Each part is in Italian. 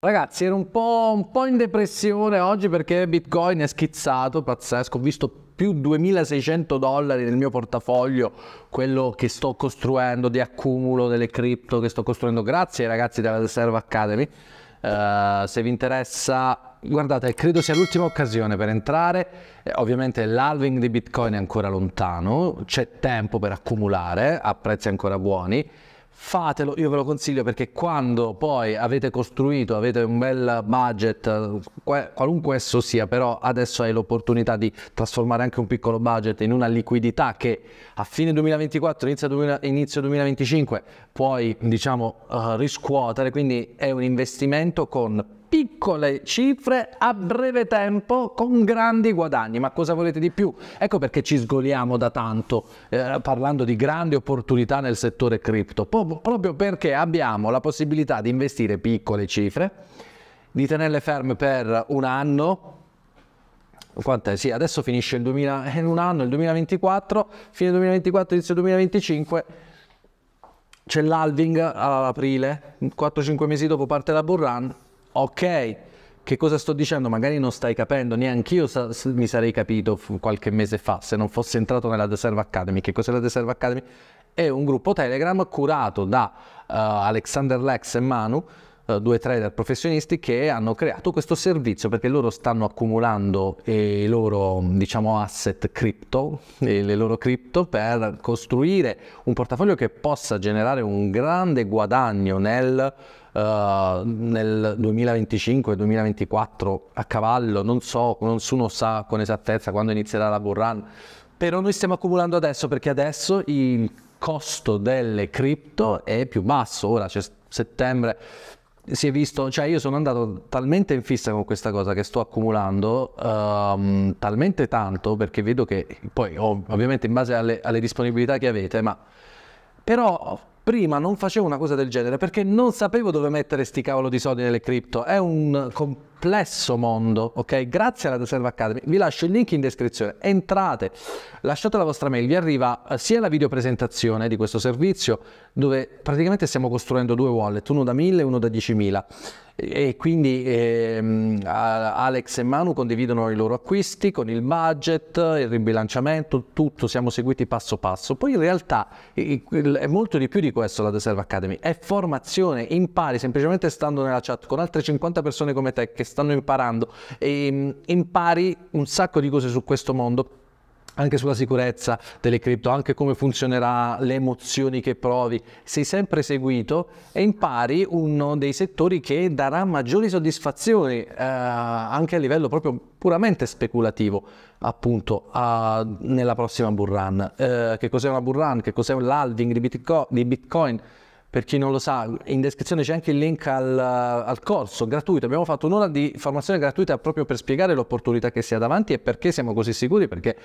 Ragazzi, ero un po', un po', in depressione oggi perché Bitcoin è schizzato, pazzesco, ho visto più 2600 dollari nel mio portafoglio, quello che sto costruendo di accumulo delle cripto che sto costruendo grazie ai ragazzi della Reserve Academy. Uh, se vi interessa, guardate, credo sia l'ultima occasione per entrare. Eh, ovviamente l'halving di Bitcoin è ancora lontano, c'è tempo per accumulare a prezzi ancora buoni fatelo, io ve lo consiglio perché quando poi avete costruito, avete un bel budget, qualunque esso sia, però adesso hai l'opportunità di trasformare anche un piccolo budget in una liquidità che a fine 2024, inizio, 2025 puoi diciamo uh, riscuotere, quindi è un investimento con piccole cifre a breve tempo con grandi guadagni. Ma cosa volete di più? Ecco perché ci sgoliamo da tanto eh, parlando di grandi opportunità nel settore cripto, proprio perché abbiamo la possibilità di investire piccole cifre, di tenerle ferme per un anno. Quant'è? Sì, adesso finisce il 2000, in eh, un anno, il 2024, fine 2024, inizio 2025 c'è l'alving all'aprile, 4-5 mesi dopo parte la bull run, Ok, che cosa sto dicendo? Magari non stai capendo, neanche io sa- mi sarei capito qualche mese fa se non fossi entrato nella Deserve Academy. Che cos'è la Deserve Academy? È un gruppo Telegram curato da uh, Alexander Lex e Manu, uh, due trader professionisti che hanno creato questo servizio perché loro stanno accumulando i loro diciamo, asset cripto, le loro crypto per costruire un portafoglio che possa generare un grande guadagno nel eh, nel 2025-2024 a cavallo, non so, nessuno sa con esattezza quando inizierà la Burran, però noi stiamo accumulando adesso perché adesso il costo delle cripto è più basso, ora c'è cioè settembre, si è visto, cioè io sono andato talmente in fissa con questa cosa che sto accumulando um, talmente tanto perché vedo che poi oh, ovviamente in base alle, alle disponibilità che avete, ma però prima non facevo una cosa del genere perché non sapevo dove mettere sti cavolo di soldi nelle cripto. È un complesso mondo, ok? Grazie alla The Academy. Vi lascio il link in descrizione. Entrate, lasciate la vostra mail, vi arriva eh, sia la videopresentazione di questo servizio dove praticamente stiamo costruendo due wallet, uno da 1000 e uno da 10.000 e quindi ehm, Alex e Manu condividono i loro acquisti con il budget, il ribilanciamento, tutto, siamo seguiti passo passo. Poi in realtà è molto di più di questo la The Serve Academy, è formazione, impari semplicemente stando nella chat con altre 50 persone come te che stanno imparando, e, ehm, impari un sacco di cose su questo mondo anche sulla sicurezza delle cripto, anche come funzionerà, le emozioni che provi, sei sempre seguito e impari uno dei settori che darà maggiori soddisfazioni eh, anche a livello proprio puramente speculativo appunto a, nella prossima bull run. Eh, che cos'è una bull run? Che cos'è l'halving di, Bitco- di Bitcoin? per chi non lo sa, in descrizione c'è anche il link al, al, corso gratuito. Abbiamo fatto un'ora di formazione gratuita proprio per spiegare l'opportunità che si ha davanti e perché siamo così sicuri, perché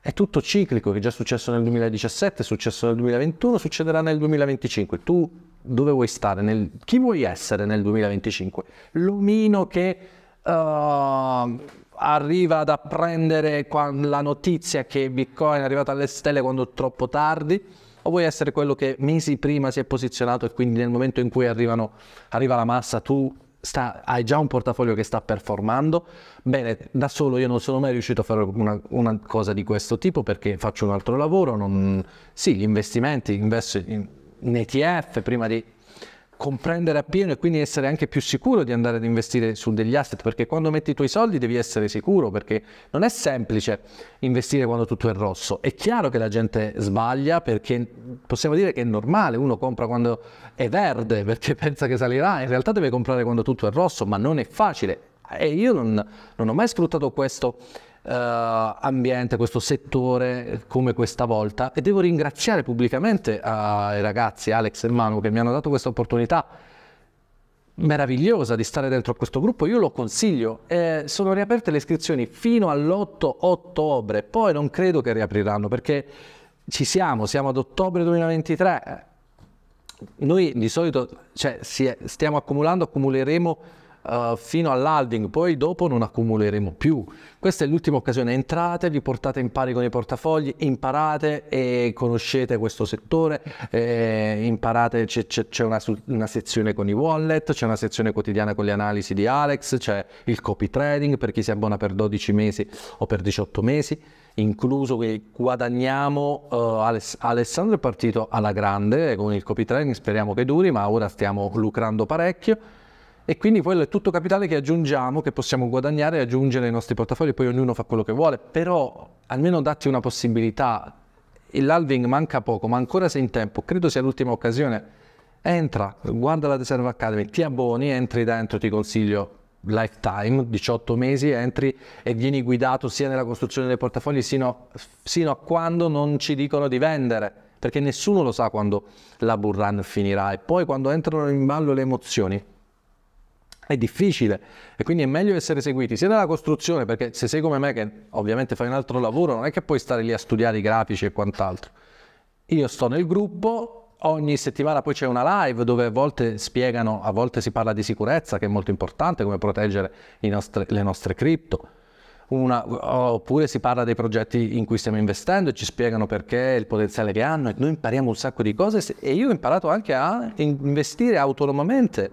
è tutto ciclico, che è già successo nel 2017, è successo nel 2021, succederà nel 2025. Tu dove vuoi stare? Nel, chi vuoi essere nel 2025? L'omino che... Uh, arriva ad apprendere la notizia che Bitcoin è arrivato alle stelle quando troppo tardi o vuoi essere quello che mesi prima si è posizionato e quindi nel momento in cui arrivano, arriva la massa tu sta, hai già un portafoglio che sta performando? Bene, da solo io non sono mai riuscito a fare una, una cosa di questo tipo perché faccio un altro lavoro, non... sì, gli investimenti, investo in, in ETF prima di comprendere appieno e quindi essere anche più sicuro di andare ad investire su degli asset, perché quando metti i tuoi soldi devi essere sicuro, perché non è semplice investire quando tutto è rosso. È chiaro che la gente sbaglia perché possiamo dire che è normale, uno compra quando è verde perché pensa che salirà, in realtà deve comprare quando tutto è rosso, ma non è facile. E io non, non ho mai sfruttato questo eh, ambiente, questo settore come questa volta. E devo ringraziare pubblicamente ai eh, ragazzi Alex e Manu che mi hanno dato questa opportunità meravigliosa di stare dentro a questo gruppo, io lo consiglio. Eh, sono riaperte le iscrizioni fino all'8 ottobre, poi non credo che riapriranno perché ci siamo, siamo ad ottobre 2023. Noi di solito cioè, stiamo accumulando, accumuleremo eh, fino all'alding, poi dopo non accumuleremo più. Questa è l'ultima occasione, entrate, vi portate in pari con i portafogli, imparate e conoscete questo settore, eh, imparate, c'è, c'è una, una, sezione con i wallet, c'è una sezione quotidiana con le analisi di Alex, c'è il copy trading per chi si abbona per 12 mesi o per 18 mesi incluso che guadagniamo uh, eh, Aless- Alessandro è partito alla grande con il copy trading speriamo che duri ma ora stiamo lucrando parecchio e quindi quello è tutto capitale che aggiungiamo, che possiamo guadagnare e aggiungere ai nostri portafogli, poi ognuno fa quello che vuole, però almeno datti una possibilità, l'alving manca poco, ma ancora sei in tempo, credo sia l'ultima occasione, entra, guarda la Reserve Academy, ti abboni, entri dentro, ti consiglio lifetime, 18 mesi, entri e vieni guidato sia nella costruzione dei portafogli sino, sino a quando non ci dicono di vendere perché nessuno lo sa quando la bull run finirà e poi quando entrano in ballo le emozioni è difficile e quindi è meglio essere seguiti sia nella costruzione, perché se sei come me che ovviamente fai un altro lavoro, non è che puoi stare lì a studiare i grafici e quant'altro. Io sto nel gruppo, ogni settimana poi c'è una live dove a volte spiegano, a volte si parla di sicurezza, che è molto importante, come proteggere nostre, le nostre cripto. Una, oppure si parla dei progetti in cui stiamo investendo e ci spiegano perché, il potenziale che hanno e noi impariamo un sacco di cose e io ho imparato anche a investire autonomamente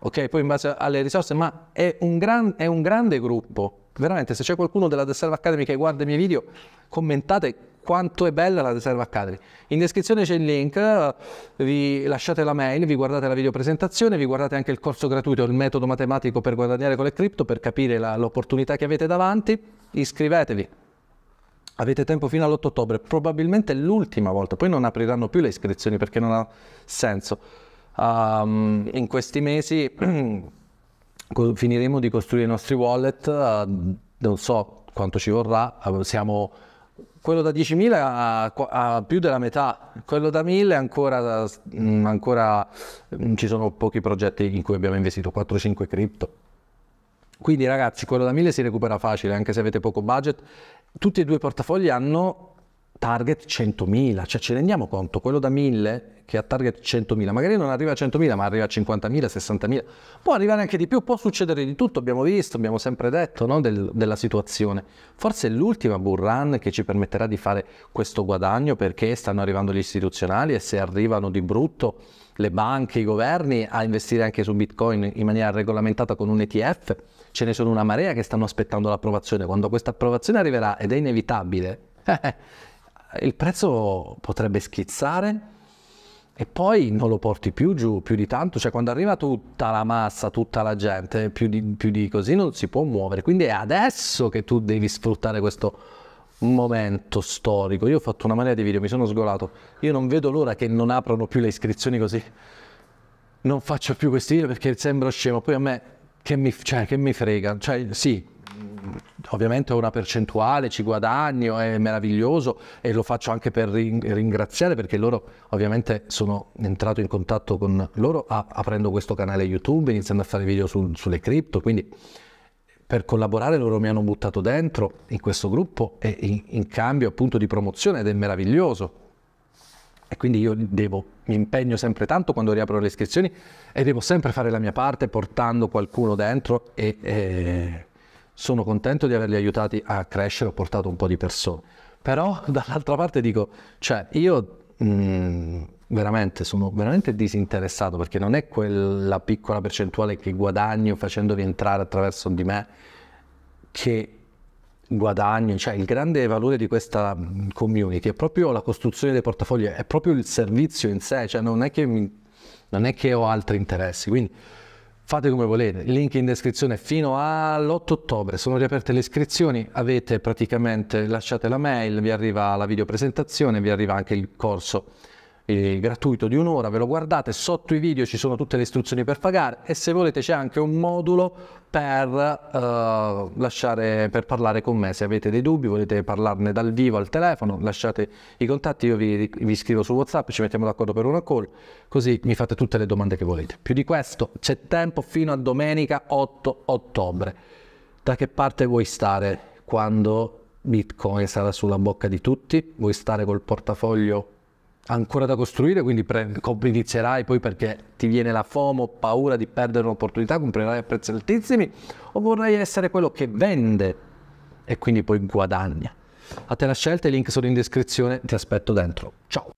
ok? Poi in base alle risorse, ma è un, gran, è un grande gruppo. Veramente, se c'è qualcuno della The Serve Academy che guarda i miei video, commentate quanto è bella la The Serve Academy. In descrizione c'è il link, vi lasciate la mail, vi guardate la video presentazione, vi guardate anche il corso gratuito, il metodo matematico per guadagnare con le cripto, per capire la, l'opportunità che avete davanti. Iscrivetevi, avete tempo fino all'8 ottobre, probabilmente l'ultima volta, poi non apriranno più le iscrizioni perché non ha senso. Um, in questi mesi finiremo di costruire i nostri wallet, uh, non so quanto ci vorrà, eh, siamo quello da 10.000 a, a, più della metà, quello da 1.000 ancora, mh, mm, ancora mh, mm, ci sono pochi progetti in cui abbiamo investito 4-5 cripto. Quindi ragazzi, quello da 1.000 si recupera facile, anche se avete poco budget. Tutti e due i portafogli hanno target 100.000, cioè ci rendiamo conto, quello da 1.000 che ha target 100.000, magari non arriva a 100.000 ma arriva a 50.000, 60.000, può arrivare anche di più, può succedere di tutto, abbiamo visto, abbiamo sempre detto no, del, della situazione. Forse è l'ultima bull run che ci permetterà di fare questo guadagno perché stanno arrivando gli istituzionali e se arrivano di brutto le banche, i governi a investire anche su Bitcoin in maniera regolamentata con un ETF, ce ne sono una marea che stanno aspettando l'approvazione, quando questa approvazione arriverà ed è inevitabile, eh, il prezzo potrebbe schizzare e poi non lo porti più giù più di tanto, cioè quando arriva tutta la massa, tutta la gente, più di, più di così non si può muovere, quindi è adesso che tu devi sfruttare questo momento storico. Io ho fatto una marea di video, mi sono sgolato. Io non vedo l'ora che non aprono più le iscrizioni così. Non faccio più questi video perché sembro scemo. Poi a me che mi, cioè, che mi frega. Cioè, sì, ovviamente ho una percentuale, ci guadagno, è meraviglioso e lo faccio anche per ringraziare perché loro ovviamente sono entrato in contatto con loro aprendo questo canale YouTube, iniziando a fare video su, sulle cripto, quindi per collaborare loro mi hanno buttato dentro in questo gruppo e in, in cambio appunto di promozione ed è meraviglioso. E quindi io devo, mi impegno sempre tanto quando riapro le iscrizioni e devo sempre fare la mia parte portando qualcuno dentro e, e sono contento di averli aiutati a crescere, ho portato un po' di persone. Però dall'altra parte dico, cioè io mh, mm, veramente sono veramente disinteressato perché non è quella piccola percentuale che guadagno facendovi entrare attraverso di me che guadagno, cioè il grande valore di questa mm, community è proprio la costruzione dei portafogli, è proprio il servizio in sé, cioè non è che, mi, non è che ho altri interessi. Quindi fate come volete, link in descrizione fino all'8 ottobre, sono riaperte le iscrizioni, avete praticamente lasciate la mail, vi arriva la videopresentazione, vi arriva anche il corso gratuito di un'ora, ve lo guardate, sotto i video ci sono tutte le istruzioni per pagare e se volete c'è anche un modulo per, eh, lasciare, per parlare con me, se avete dei dubbi, volete parlarne dal vivo al telefono, lasciate i contatti, io vi, vi scrivo su Whatsapp, ci mettiamo d'accordo per una call, così mi fate tutte le domande che volete. Più di questo c'è tempo fino a domenica 8 ottobre. Da che parte vuoi stare quando Bitcoin sarà sulla bocca di tutti? Vuoi stare col portafoglio ancora da costruire, quindi pre- inizierai poi perché ti viene la FOMO, paura di perdere un'opportunità, comprerai a prezzi altissimi, o vorrai essere quello che vende e quindi poi guadagna? A te la scelta, i link sono in descrizione, ti aspetto dentro. Ciao!